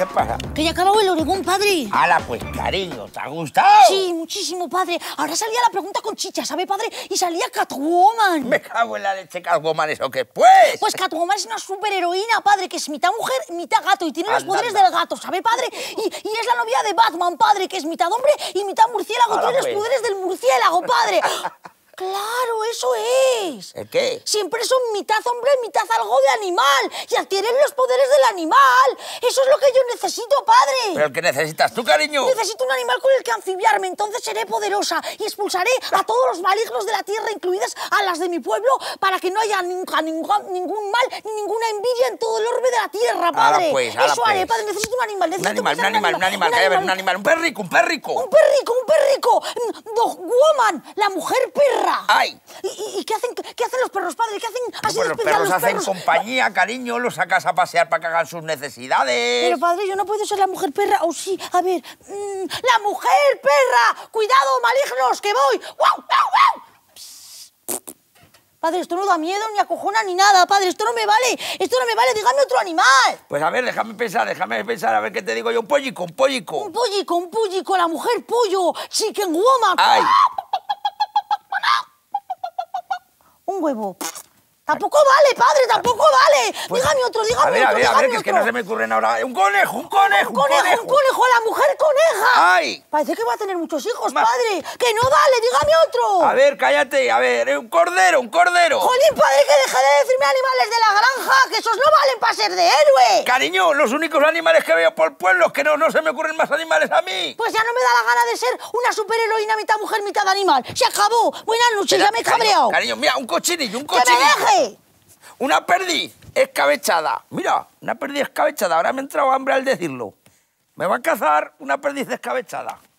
¿Qué pasa? Que ya acabó el Oregón, padre. ¡Hala pues cariño, ¿te ha gustado? Sí, muchísimo, padre. Ahora salía la pregunta con chicha, ¿sabe, padre? Y salía Catwoman. Me cago en la leche Catwoman, ¿eso qué pues? Pues Catwoman es una superheroína, padre, que es mitad mujer, mitad gato y tiene los poderes del gato, ¿sabe, padre? Y, es la novia de Batman, padre, que es mitad hombre y mitad murciélago, tiene los pues. poderes del murciélago, padre. Claro, eso es. ¿El qué? Siempre son mitad hombre, mitad algo de animal. Y adquieren los poderes del animal. Eso es lo que yo necesito, padre. ¿Pero que necesitas tú, cariño? Necesito un animal con el que anfibiarme. Entonces seré poderosa y expulsaré a todos los malignos de la tierra, incluidas a las de mi pueblo, para que no haya ningún, mal ninguna envidia en todo el orbe de la tierra, padre. Ahora pues, eso haré, pues. padre. Necesito un animal. Necesito un animal, un animal, un animal, un animal, un animal, un animal, un perrico, un perrico. Un perrico, perrico! dos woman! ¡La mujer perra! ¡Ay! ¿Y, qué, hacen, qué hacen los perros, padre? ¿Qué hacen así los perros hacen compañía, cariño. Los sacas a pasear para que hagan sus necesidades. Pero, padre, yo no puedo ser la mujer perra. O oh, sí, a ver... Mm, ¡La mujer perra! ¡Cuidado, malignos, que voy! ¡Wow! ¡Guau! wow Padre, esto no da miedo, ni acojona, ni nada. Padre, esto no me vale. Esto no me vale. Dígame otro animal. Pues a ver, déjame pensar, déjame pensar. A ver qué te digo yo. Un pollico, un pollico. Un pollico, un pollico. La mujer pollo. Chicken woman. Ay. un huevo. Tampoco vale, padre, tampoco vale. Pues, dígame otro, dígame otro. A ver, a ver, que es que no se me ocurren ahora. Un conejo, un conejo. Un conejo, un conejo, la mujer coneja. ¡Ay! Parece que va a tener muchos hijos, padre. Que no vale, dígame otro. A ver, cállate, a ver, eh, un cordero, un cordero. Jolín, padre, que deja de decirme animales de la granja, que esos no valen para ser de héroe. Cariño, los únicos animales que veo por el pueblo que no, no se me ocurren más animales a mí. Pues ya no me da la gana de ser una superheroína mitad mujer, mitad animal. Se acabó. Buenas noches, ya me he cabreado. Cariño, mira, un cochinillo, un cochinillo. Una perdiz escabechada. Mira, una perdiz escabechada. Ahora me he entrado hambre al decirlo. Me va a cazar una perdiz escabechada.